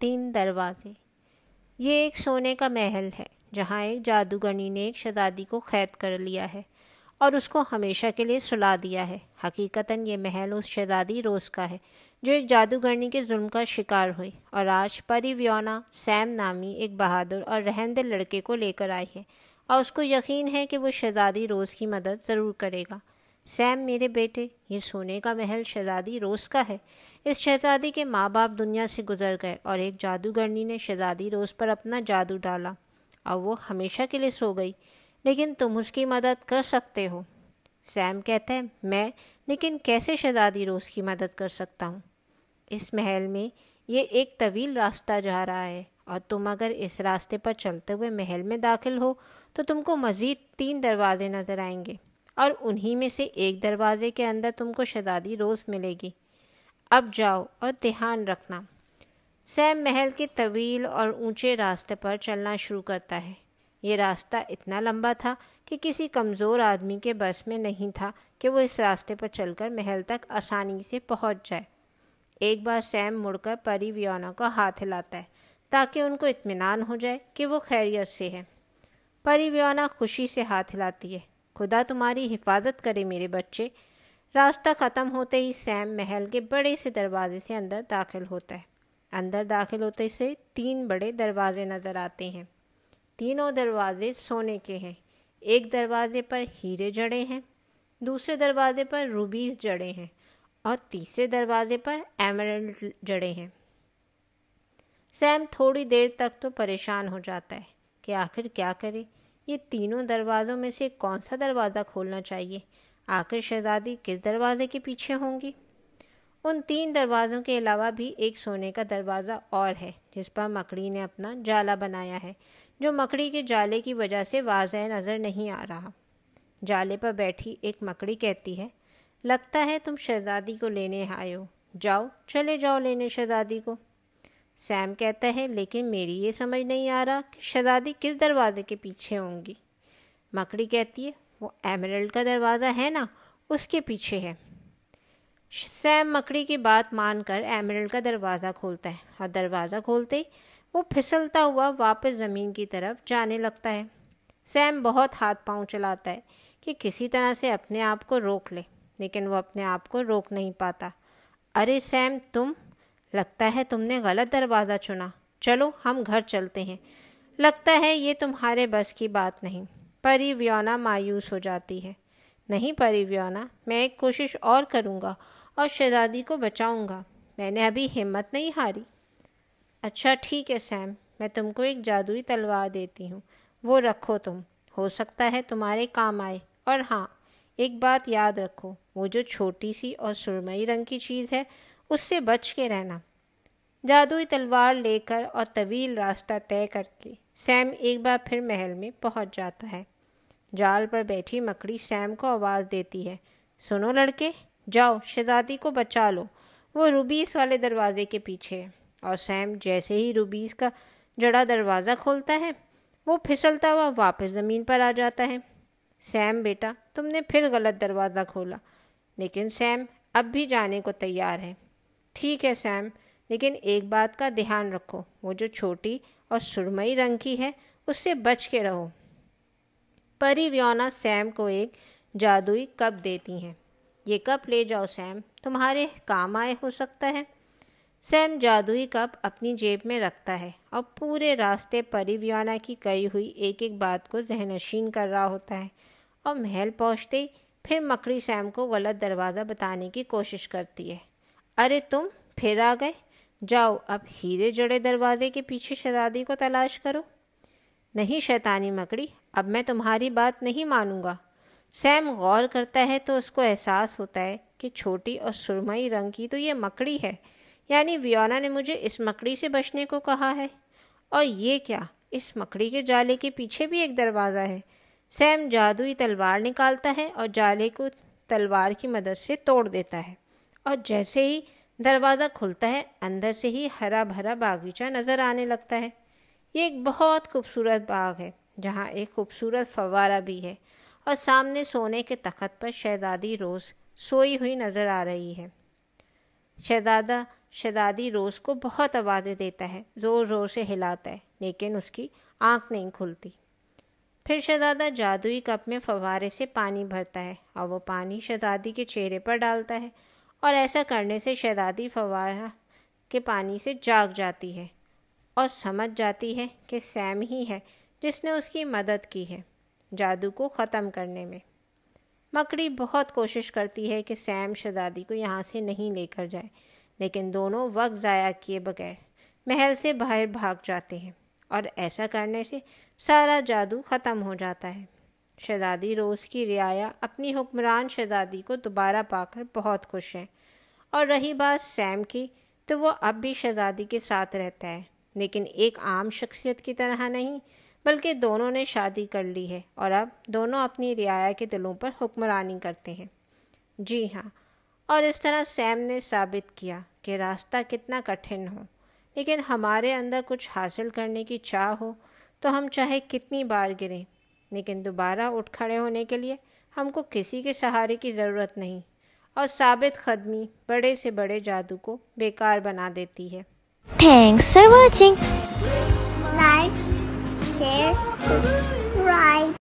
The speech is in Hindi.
तीन दरवाजे ये एक सोने का महल है जहाँ एक जादूगरनी ने एक शहजादी को कैद कर लिया है और उसको हमेशा के लिए सुला दिया है हकीकतन ये महल उस शहजादी रोज़ का है जो एक जादूगरनी के जुल्म का शिकार हुई और आज परी व्योना सैम नामी एक बहादुर और रहनदे लड़के को लेकर आई है और उसको यकीन है कि वो शहजादी रोज़ की मदद ज़रूर करेगा सैम मेरे बेटे ये सोने का महल शहजादी रोज़ का है इस शहजादी के माँ बाप दुनिया से गुजर गए और एक जादूगरनी ने शहजादी रोज़ पर अपना जादू डाला और वो हमेशा के लिए सो गई लेकिन तुम उसकी मदद कर सकते हो सैम कहते हैं मैं लेकिन कैसे शहजादी रोज़ की मदद कर सकता हूँ इस महल में ये एक तवील रास्ता जा रहा है और तुम अगर इस रास्ते पर चलते हुए महल में दाखिल हो तो तुमको मज़ीद तीन दरवाजे नज़र आएंगे और उन्हीं में से एक दरवाज़े के अंदर तुमको शदादी रोज़ मिलेगी अब जाओ और ध्यान रखना सैम महल के तवील और ऊंचे रास्ते पर चलना शुरू करता है ये रास्ता इतना लंबा था कि किसी कमज़ोर आदमी के बस में नहीं था कि वो इस रास्ते पर चलकर महल तक आसानी से पहुंच जाए एक बार सैम मुड़कर परी वियोना को हाथ हिलाता है ताकि उनको इत्मीनान हो जाए कि वो खैरियत से है परी वियोना खुशी से हाथ हिलाती है खुदा तुम्हारी हिफाजत करे मेरे बच्चे रास्ता ख़त्म होते ही सैम महल के बड़े से दरवाजे से अंदर दाखिल होता है अंदर दाखिल होते से तीन बड़े दरवाजे नज़र आते हैं तीनों दरवाजे सोने के हैं एक दरवाजे पर हीरे जड़े हैं दूसरे दरवाजे पर रूबीज़ जड़े हैं और तीसरे दरवाजे पर एमरल्ड जड़े हैं सैम थोड़ी देर तक तो परेशान हो जाता है कि आखिर क्या करे ये तीनों दरवाज़ों में से कौन सा दरवाज़ा खोलना चाहिए आखिर शहजादी किस दरवाज़े के पीछे होंगी उन तीन दरवाज़ों के अलावा भी एक सोने का दरवाज़ा और है जिस पर मकड़ी ने अपना जाला बनाया है जो मकड़ी के जाले की वजह से वाज नज़र नहीं आ रहा जाले पर बैठी एक मकड़ी कहती है लगता है तुम शहजादी को लेने आए हो जाओ चले जाओ लेने शहजादी को सैम कहता है लेकिन मेरी ये समझ नहीं आ रहा कि शहजादी किस दरवाज़े के पीछे होंगी मकड़ी कहती है वो एमरल्ड का दरवाज़ा है ना उसके पीछे है सैम मकड़ी की बात मानकर एमरल्ड का दरवाज़ा खोलता है और दरवाज़ा खोलते ही वो फिसलता हुआ वापस ज़मीन की तरफ जाने लगता है सैम बहुत हाथ पांव चलाता है कि किसी तरह से अपने आप को रोक ले लेकिन वो अपने आप को रोक नहीं पाता अरे सैम तुम लगता है तुमने गलत दरवाज़ा चुना चलो हम घर चलते हैं लगता है ये तुम्हारे बस की बात नहीं परी व्योना मायूस हो जाती है नहीं परी व्योना मैं एक कोशिश और करूँगा और शहजादी को बचाऊँगा मैंने अभी हिम्मत नहीं हारी अच्छा ठीक है सैम मैं तुमको एक जादुई तलवार देती हूँ वो रखो तुम हो सकता है तुम्हारे काम आए और हाँ एक बात याद रखो वो जो छोटी सी और सुरमई रंग की चीज़ है उससे बच के रहना जादुई तलवार लेकर और तवील रास्ता तय करके सैम एक बार फिर महल में पहुंच जाता है जाल पर बैठी मकड़ी सैम को आवाज़ देती है सुनो लड़के जाओ शहजादी को बचा लो वो रूबीस वाले दरवाजे के पीछे है और सैम जैसे ही रूबीस का जड़ा दरवाज़ा खोलता है वो फिसलता हुआ वापस ज़मीन पर आ जाता है सैम बेटा तुमने फिर गलत दरवाज़ा खोला लेकिन सैम अब भी जाने को तैयार है ठीक है सैम लेकिन एक बात का ध्यान रखो वो जो छोटी और सुरमई रंग की है उससे बच के रहो परी व्योना सैम को एक जादुई कप देती हैं ये कप ले जाओ सैम तुम्हारे काम आए हो सकता है सैम जादुई कप अपनी जेब में रखता है और पूरे रास्ते परी व्योना की कही हुई एक एक बात को जहनशीन कर रहा होता है और महल पहुँचते ही फिर मकड़ी सैम को गलत दरवाज़ा बताने की कोशिश करती है अरे तुम फिर आ गए जाओ अब हीरे जड़े दरवाजे के पीछे शहजादी को तलाश करो नहीं शैतानी मकड़ी अब मैं तुम्हारी बात नहीं मानूंगा सैम गौर करता है तो उसको एहसास होता है कि छोटी और सुरमई रंग की तो ये मकड़ी है यानी वियोना ने मुझे इस मकड़ी से बचने को कहा है और ये क्या इस मकड़ी के जाले के पीछे भी एक दरवाज़ा है सैम जादुई तलवार निकालता है और जाले को तलवार की मदद से तोड़ देता है और जैसे ही दरवाज़ा खुलता है अंदर से ही हरा भरा बागीचा नज़र आने लगता है ये एक बहुत खूबसूरत बाग है जहाँ एक खूबसूरत फवारा भी है और सामने सोने के तखत पर शहजादी रोज़ सोई हुई नज़र आ रही है शहजादा शहजादी रोज़ को बहुत आवाज़ें देता है ज़ोर ज़ोर से हिलाता है लेकिन उसकी आंख नहीं खुलती फिर शहजादा जादुई कप में फवारे से पानी भरता है और वो पानी शहजादी के चेहरे पर डालता है और ऐसा करने से शहदादी फवारा के पानी से जाग जाती है और समझ जाती है कि सैम ही है जिसने उसकी मदद की है जादू को ख़त्म करने में मकड़ी बहुत कोशिश करती है कि सैम शहजादी को यहाँ से नहीं लेकर जाए लेकिन दोनों वक्त ज़ाया किए बगैर महल से बाहर भाग जाते हैं और ऐसा करने से सारा जादू ख़त्म हो जाता है शहजादी रोज़ की रियाया अपनी हुक्मरान शहजादी को दोबारा पाकर बहुत खुश हैं और रही बात सैम की तो वो अब भी शहजादी के साथ रहता है लेकिन एक आम शख्सियत की तरह नहीं बल्कि दोनों ने शादी कर ली है और अब दोनों अपनी रियाया के दिलों पर हुक्मरानी करते हैं जी हाँ और इस तरह सैम ने साबित किया कि रास्ता कितना कठिन हो लेकिन हमारे अंदर कुछ हासिल करने की चाह हो तो हम चाहे कितनी बार गिरें लेकिन दोबारा उठ खड़े होने के लिए हमको किसी के सहारे की ज़रूरत नहीं और साबित खदमी बड़े से बड़े जादू को बेकार बना देती है thanks for watching like share